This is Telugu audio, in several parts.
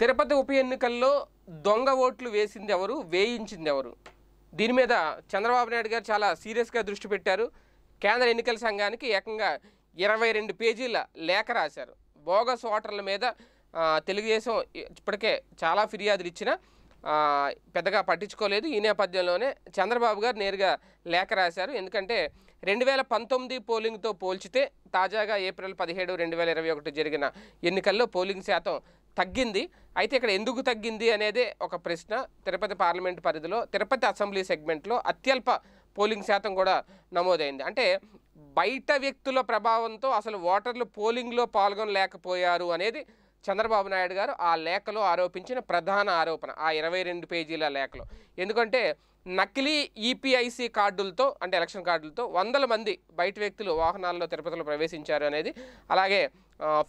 తిరుపతి ఉప ఎన్నికల్లో దొంగ ఓట్లు వేసింది ఎవరు వేయించింది ఎవరు దీని మీద చంద్రబాబు నాయుడు గారు చాలా సీరియస్గా దృష్టి పెట్టారు కేంద్ర ఎన్నికల సంఘానికి ఏకంగా ఇరవై రెండు పేజీల లేఖ రాశారు బోగస్ ఓటర్ల మీద తెలుగుదేశం ఇప్పటికే చాలా ఫిర్యాదులు ఇచ్చిన పెద్దగా పట్టించుకోలేదు ఈ నేపథ్యంలోనే చంద్రబాబు గారు నేరుగా లేఖ రాశారు ఎందుకంటే రెండు వేల పంతొమ్మిది పోలింగ్తో పోల్చితే తాజాగా ఏప్రిల్ పదిహేడు రెండు వేల ఇరవై ఒకటి జరిగిన ఎన్నికల్లో పోలింగ్ శాతం తగ్గింది అయితే ఇక్కడ ఎందుకు తగ్గింది అనేది ఒక ప్రశ్న తిరుపతి పార్లమెంట్ పరిధిలో తిరుపతి అసెంబ్లీ సెగ్మెంట్లో అత్యల్ప పోలింగ్ శాతం కూడా నమోదైంది అంటే బయట వ్యక్తుల ప్రభావంతో అసలు ఓటర్లు పోలింగ్లో పాల్గొనలేకపోయారు అనేది చంద్రబాబు నాయుడు గారు ఆ లేఖలో ఆరోపించిన ప్రధాన ఆరోపణ ఆ ఇరవై రెండు పేజీల లేఖలో ఎందుకంటే నకిలీ ఈపీఐసి కార్డులతో అంటే ఎలక్షన్ కార్డులతో వందల మంది బయట వ్యక్తులు వాహనాల్లో తిరుపతిలో ప్రవేశించారు అనేది అలాగే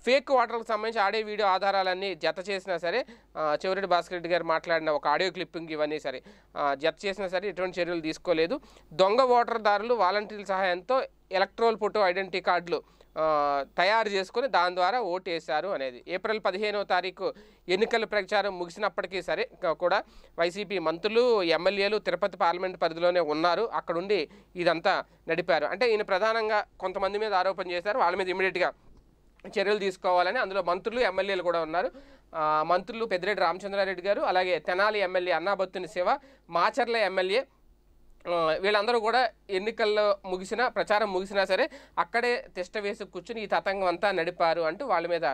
ఫేక్ ఓటర్లకు సంబంధించి ఆడే వీడియో ఆధారాలన్నీ జత చేసినా సరే చివరెడ్డి భాస్కర్ రెడ్డి గారు మాట్లాడిన ఒక ఆడియో క్లిప్పింగ్ ఇవన్నీ సరే జత చేసినా సరే ఎటువంటి చర్యలు తీసుకోలేదు దొంగ ఓటర్దారులు వాలంటీర్ల సహాయంతో ఎలక్ట్రోల్ ఫోటో ఐడెంటిటీ కార్డులు తయారు చేసుకుని దాని ద్వారా ఓటు వేశారు అనేది ఏప్రిల్ పదిహేనవ తారీఖు ఎన్నికల ప్రచారం ముగిసినప్పటికీ సరే కూడా వైసీపీ మంత్రులు ఎమ్మెల్యేలు తిరుపతి పార్లమెంట్ పరిధిలోనే ఉన్నారు అక్కడుండి ఇదంతా నడిపారు అంటే ఈయన ప్రధానంగా కొంతమంది మీద ఆరోపణ చేశారు వాళ్ళ మీద ఇమీడియట్గా చర్యలు తీసుకోవాలని అందులో మంత్రులు ఎమ్మెల్యేలు కూడా ఉన్నారు మంత్రులు పెద్దిరెడ్డి రామచంద్రారెడ్డి గారు అలాగే తెనాలి ఎమ్మెల్యే అన్నాబత్తుని శివ మాచర్ల ఎమ్మెల్యే వీళ్ళందరూ కూడా ఎన్నికల్లో ముగిసిన ప్రచారం ముగిసినా సరే అక్కడే తిష్ట వేసి కూర్చుని ఈ తతంగం అంతా నడిపారు అంటూ వాళ్ళ మీద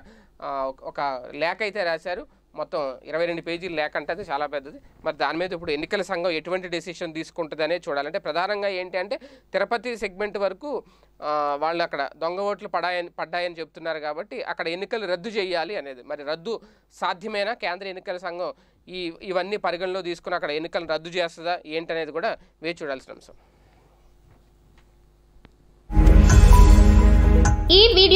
ఒక లేఖ అయితే రాశారు మొత్తం ఇరవై రెండు పేజీలు లేక అది చాలా పెద్దది మరి దాని మీద ఇప్పుడు ఎన్నికల సంఘం ఎటువంటి డెసిషన్ తీసుకుంటుందనే చూడాలంటే ప్రధానంగా ఏంటి అంటే తిరుపతి సెగ్మెంట్ వరకు వాళ్ళు అక్కడ దొంగ ఓట్లు పడాయని పడ్డాయని చెప్తున్నారు కాబట్టి అక్కడ ఎన్నికలు రద్దు చేయాలి అనేది మరి రద్దు సాధ్యమైన కేంద్ర ఎన్నికల సంఘం ఈ ఇవన్నీ పరిగణలో తీసుకుని అక్కడ ఎన్నికలను రద్దు చేస్తుందా ఏంటనేది కూడా వేచి చూడాల్సిన అంశం